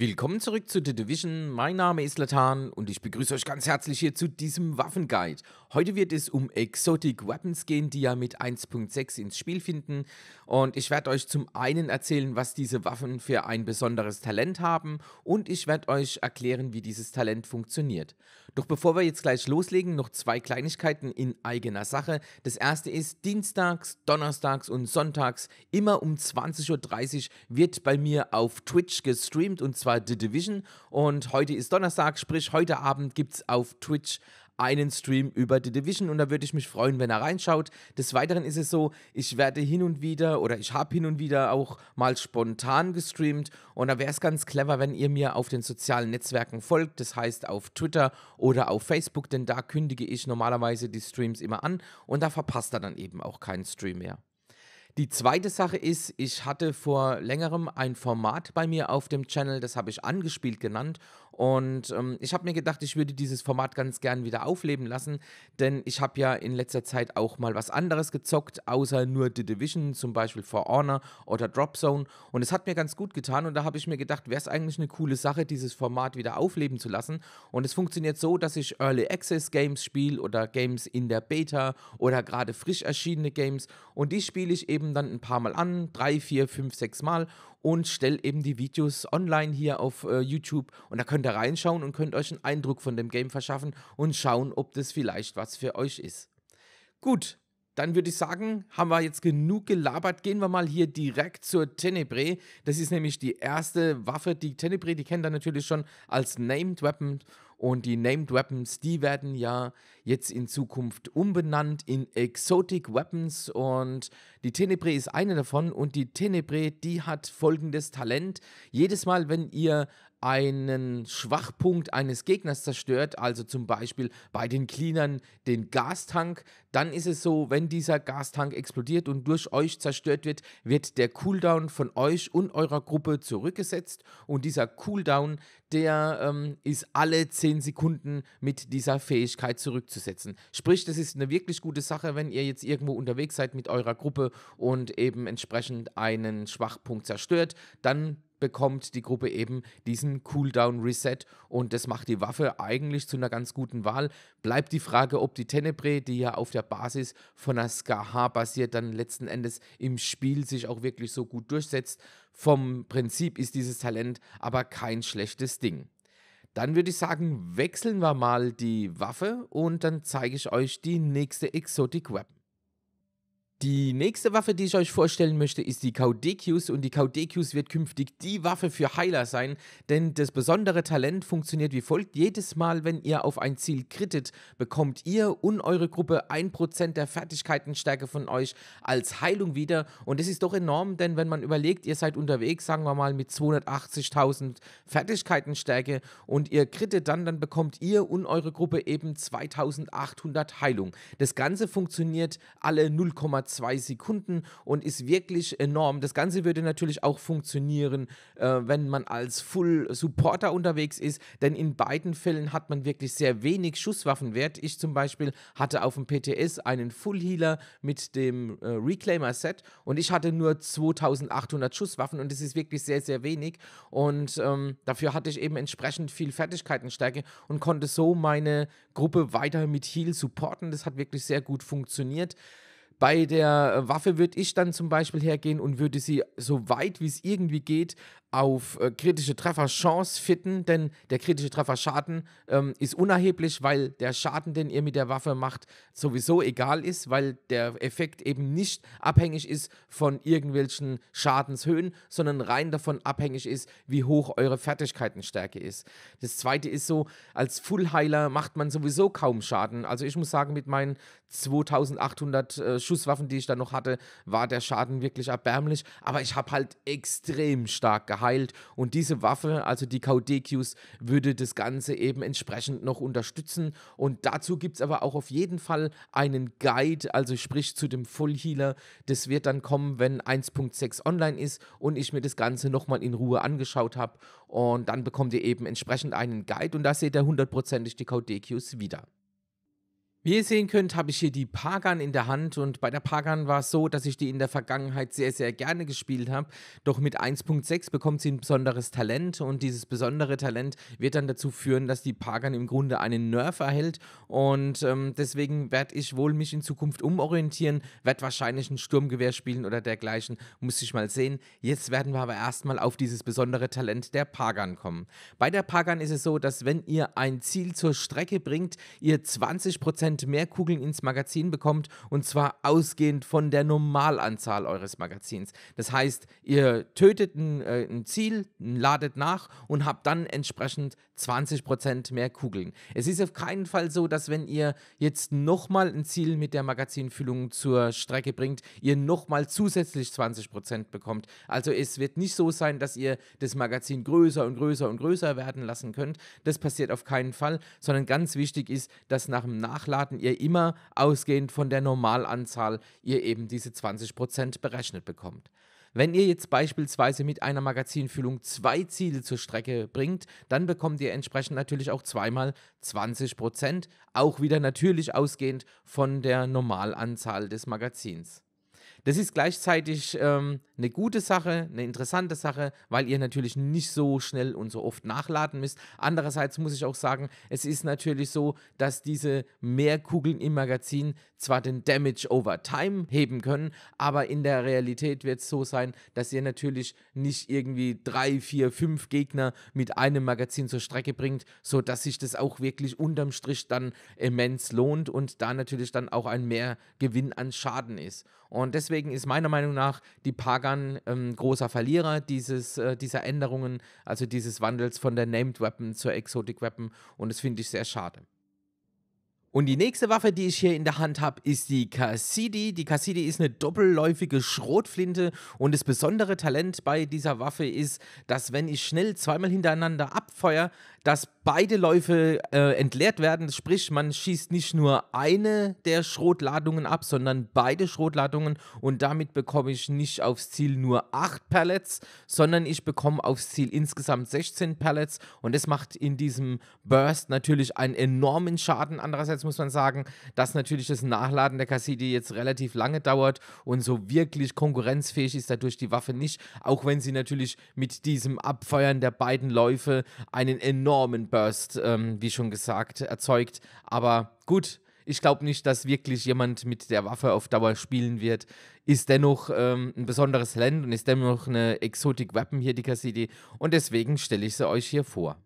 Willkommen zurück zu The Division. Mein Name ist Latan und ich begrüße euch ganz herzlich hier zu diesem Waffenguide. Heute wird es um Exotic Weapons gehen, die ja mit 1.6 ins Spiel finden. Und ich werde euch zum einen erzählen, was diese Waffen für ein besonderes Talent haben und ich werde euch erklären, wie dieses Talent funktioniert. Doch bevor wir jetzt gleich loslegen, noch zwei Kleinigkeiten in eigener Sache. Das erste ist, dienstags, donnerstags und sonntags immer um 20.30 Uhr wird bei mir auf Twitch gestreamt und zwar war The Division und heute ist Donnerstag, sprich heute Abend gibt es auf Twitch einen Stream über The Division und da würde ich mich freuen, wenn er reinschaut. Des Weiteren ist es so, ich werde hin und wieder oder ich habe hin und wieder auch mal spontan gestreamt und da wäre es ganz clever, wenn ihr mir auf den sozialen Netzwerken folgt, das heißt auf Twitter oder auf Facebook, denn da kündige ich normalerweise die Streams immer an und da verpasst er dann eben auch keinen Stream mehr. Die zweite Sache ist, ich hatte vor längerem ein Format bei mir auf dem Channel, das habe ich angespielt genannt. Und ähm, ich habe mir gedacht, ich würde dieses Format ganz gern wieder aufleben lassen, denn ich habe ja in letzter Zeit auch mal was anderes gezockt, außer nur The Division, zum Beispiel For Honor oder Drop Zone. Und es hat mir ganz gut getan und da habe ich mir gedacht, wäre es eigentlich eine coole Sache, dieses Format wieder aufleben zu lassen. Und es funktioniert so, dass ich Early Access Games spiele oder Games in der Beta oder gerade frisch erschienene Games und die spiele ich eben eben dann ein paar Mal an, drei, vier, fünf, sechs Mal und stelle eben die Videos online hier auf äh, YouTube und da könnt ihr reinschauen und könnt euch einen Eindruck von dem Game verschaffen und schauen, ob das vielleicht was für euch ist. Gut, dann würde ich sagen, haben wir jetzt genug gelabert. Gehen wir mal hier direkt zur Tenebre. Das ist nämlich die erste Waffe, die Tenebre, die kennt ihr natürlich schon als Named Weapon und die Named Weapons, die werden ja jetzt in Zukunft umbenannt in Exotic Weapons. Und die Tenebrae ist eine davon. Und die Tenebrae, die hat folgendes Talent. Jedes Mal, wenn ihr einen Schwachpunkt eines Gegners zerstört, also zum Beispiel bei den Cleanern den Gastank, dann ist es so, wenn dieser Gastank explodiert und durch euch zerstört wird, wird der Cooldown von euch und eurer Gruppe zurückgesetzt und dieser Cooldown, der ähm, ist alle 10 Sekunden mit dieser Fähigkeit zurückzusetzen. Sprich, das ist eine wirklich gute Sache, wenn ihr jetzt irgendwo unterwegs seid mit eurer Gruppe und eben entsprechend einen Schwachpunkt zerstört, dann bekommt die Gruppe eben diesen Cooldown Reset und das macht die Waffe eigentlich zu einer ganz guten Wahl. Bleibt die Frage, ob die Tenebre, die ja auf der Basis von einer Skaha basiert, dann letzten Endes im Spiel sich auch wirklich so gut durchsetzt. Vom Prinzip ist dieses Talent aber kein schlechtes Ding. Dann würde ich sagen, wechseln wir mal die Waffe und dann zeige ich euch die nächste Exotic Weapon. Die nächste Waffe, die ich euch vorstellen möchte, ist die Caudekius und die Caudekius wird künftig die Waffe für Heiler sein, denn das besondere Talent funktioniert wie folgt. Jedes Mal, wenn ihr auf ein Ziel krittet, bekommt ihr und eure Gruppe 1% der Fertigkeitenstärke von euch als Heilung wieder und das ist doch enorm, denn wenn man überlegt, ihr seid unterwegs, sagen wir mal mit 280.000 Fertigkeitenstärke und ihr krittet dann, dann bekommt ihr und eure Gruppe eben 2800 Heilung. Das Ganze funktioniert alle 0,2 zwei Sekunden und ist wirklich enorm. Das Ganze würde natürlich auch funktionieren, äh, wenn man als Full Supporter unterwegs ist, denn in beiden Fällen hat man wirklich sehr wenig Schusswaffenwert. Ich zum Beispiel hatte auf dem PTS einen Full Healer mit dem äh, Reclaimer Set und ich hatte nur 2800 Schusswaffen und das ist wirklich sehr, sehr wenig. Und ähm, dafür hatte ich eben entsprechend viel Fertigkeitenstärke und konnte so meine Gruppe weiter mit Heal supporten. Das hat wirklich sehr gut funktioniert. Bei der äh, Waffe würde ich dann zum Beispiel hergehen und würde sie so weit wie es irgendwie geht auf äh, kritische Trefferchance fitten, denn der kritische Trefferschaden ähm, ist unerheblich, weil der Schaden, den ihr mit der Waffe macht, sowieso egal ist, weil der Effekt eben nicht abhängig ist von irgendwelchen Schadenshöhen, sondern rein davon abhängig ist, wie hoch eure Fertigkeitenstärke ist. Das zweite ist so, als Fullheiler macht man sowieso kaum Schaden. Also ich muss sagen, mit meinen 2800 äh, Schusswaffen, die ich da noch hatte, war der Schaden wirklich erbärmlich, aber ich habe halt extrem stark gehalten geheilt. Und diese Waffe, also die Caudekius, würde das Ganze eben entsprechend noch unterstützen. Und dazu gibt es aber auch auf jeden Fall einen Guide, also sprich zu dem Full Healer. Das wird dann kommen, wenn 1.6 online ist und ich mir das Ganze nochmal in Ruhe angeschaut habe. Und dann bekommt ihr eben entsprechend einen Guide und da seht ihr hundertprozentig die Caudekius wieder. Wie ihr sehen könnt, habe ich hier die Pagan in der Hand und bei der Pagan war es so, dass ich die in der Vergangenheit sehr, sehr gerne gespielt habe. Doch mit 1.6 bekommt sie ein besonderes Talent und dieses besondere Talent wird dann dazu führen, dass die Pagan im Grunde einen Nerf erhält und ähm, deswegen werde ich wohl mich in Zukunft umorientieren, werde wahrscheinlich ein Sturmgewehr spielen oder dergleichen, muss ich mal sehen. Jetzt werden wir aber erstmal auf dieses besondere Talent der Pagan kommen. Bei der Pagan ist es so, dass wenn ihr ein Ziel zur Strecke bringt, ihr 20% Prozent mehr Kugeln ins Magazin bekommt und zwar ausgehend von der Normalanzahl eures Magazins. Das heißt, ihr tötet ein, äh, ein Ziel, ladet nach und habt dann entsprechend 20 mehr Kugeln. Es ist auf keinen Fall so, dass wenn ihr jetzt nochmal ein Ziel mit der Magazinfüllung zur Strecke bringt, ihr nochmal zusätzlich 20 bekommt. Also es wird nicht so sein, dass ihr das Magazin größer und größer und größer werden lassen könnt. Das passiert auf keinen Fall, sondern ganz wichtig ist, dass nach dem Nachladen Aufladen ihr immer, ausgehend von der Normalanzahl, ihr eben diese 20% berechnet bekommt. Wenn ihr jetzt beispielsweise mit einer Magazinfüllung zwei Ziele zur Strecke bringt, dann bekommt ihr entsprechend natürlich auch zweimal 20%, auch wieder natürlich ausgehend von der Normalanzahl des Magazins. Das ist gleichzeitig ähm, eine gute Sache, eine interessante Sache, weil ihr natürlich nicht so schnell und so oft nachladen müsst. Andererseits muss ich auch sagen, es ist natürlich so, dass diese Mehrkugeln im Magazin zwar den Damage over Time heben können, aber in der Realität wird es so sein, dass ihr natürlich nicht irgendwie drei, vier, fünf Gegner mit einem Magazin zur Strecke bringt, sodass sich das auch wirklich unterm Strich dann immens lohnt und da natürlich dann auch ein Mehrgewinn an Schaden ist. Und deswegen deswegen ist meiner Meinung nach die Pagan ähm, großer Verlierer dieses, äh, dieser Änderungen, also dieses Wandels von der Named Weapon zur Exotic Weapon. Und das finde ich sehr schade. Und die nächste Waffe, die ich hier in der Hand habe, ist die Cassidi. Die Cassidi ist eine doppelläufige Schrotflinte und das besondere Talent bei dieser Waffe ist, dass wenn ich schnell zweimal hintereinander abfeuere, dass beide Läufe äh, entleert werden. Sprich, man schießt nicht nur eine der Schrotladungen ab, sondern beide Schrotladungen. Und damit bekomme ich nicht aufs Ziel nur 8 Pallets, sondern ich bekomme aufs Ziel insgesamt 16 Pallets. Und das macht in diesem Burst natürlich einen enormen Schaden. Andererseits muss man sagen, dass natürlich das Nachladen der Cassidy jetzt relativ lange dauert und so wirklich konkurrenzfähig ist dadurch die Waffe nicht. Auch wenn sie natürlich mit diesem Abfeuern der beiden Läufe einen enormen enormen Burst, ähm, wie schon gesagt, erzeugt. Aber gut, ich glaube nicht, dass wirklich jemand mit der Waffe auf Dauer spielen wird. Ist dennoch ähm, ein besonderes Land und ist dennoch eine Exotic Weapon hier, die Cassidy. Und deswegen stelle ich sie euch hier vor.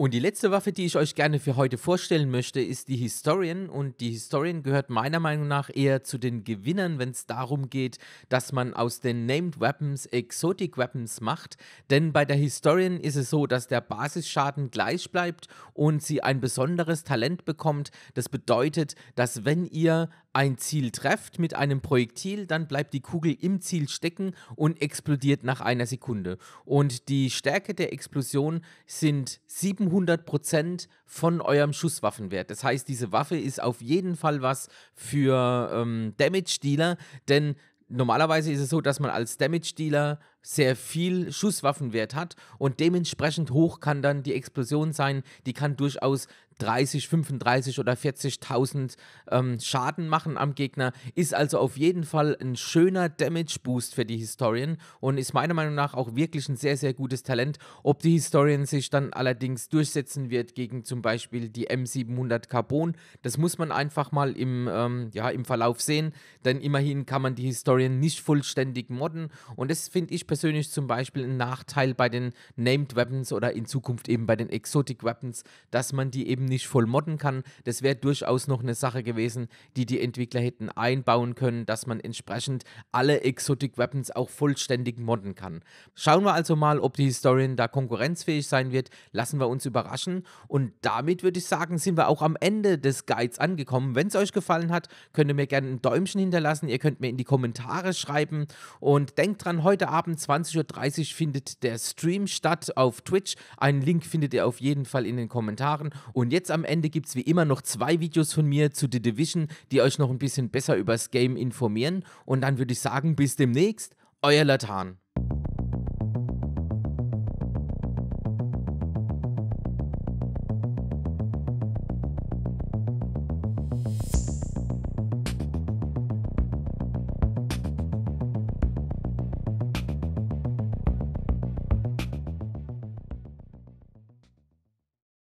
Und die letzte Waffe, die ich euch gerne für heute vorstellen möchte, ist die Historian. Und die Historian gehört meiner Meinung nach eher zu den Gewinnern, wenn es darum geht, dass man aus den Named Weapons Exotic Weapons macht. Denn bei der Historian ist es so, dass der Basisschaden gleich bleibt und sie ein besonderes Talent bekommt. Das bedeutet, dass wenn ihr ein Ziel trefft mit einem Projektil, dann bleibt die Kugel im Ziel stecken und explodiert nach einer Sekunde. Und die Stärke der Explosion sind 700% von eurem Schusswaffenwert. Das heißt, diese Waffe ist auf jeden Fall was für ähm, Damage-Dealer, denn normalerweise ist es so, dass man als Damage-Dealer sehr viel Schusswaffenwert hat und dementsprechend hoch kann dann die Explosion sein. Die kann durchaus 30, 35 oder 40.000 ähm, Schaden machen am Gegner. Ist also auf jeden Fall ein schöner Damage-Boost für die Historian und ist meiner Meinung nach auch wirklich ein sehr, sehr gutes Talent. Ob die Historian sich dann allerdings durchsetzen wird gegen zum Beispiel die M700 Carbon, das muss man einfach mal im, ähm, ja, im Verlauf sehen, denn immerhin kann man die Historian nicht vollständig modden und das finde ich persönlich zum Beispiel einen Nachteil bei den Named Weapons oder in Zukunft eben bei den Exotic Weapons, dass man die eben nicht voll modden kann. Das wäre durchaus noch eine Sache gewesen, die die Entwickler hätten einbauen können, dass man entsprechend alle Exotic Weapons auch vollständig modden kann. Schauen wir also mal, ob die Historian da konkurrenzfähig sein wird. Lassen wir uns überraschen. Und damit würde ich sagen, sind wir auch am Ende des Guides angekommen. Wenn es euch gefallen hat, könnt ihr mir gerne ein Däumchen hinterlassen. Ihr könnt mir in die Kommentare schreiben. Und denkt dran, heute Abend 20.30 Uhr findet der Stream statt auf Twitch. Einen Link findet ihr auf jeden Fall in den Kommentaren. Und jetzt am Ende gibt es wie immer noch zwei Videos von mir zu The Division, die euch noch ein bisschen besser über das Game informieren. Und dann würde ich sagen, bis demnächst, euer Latan.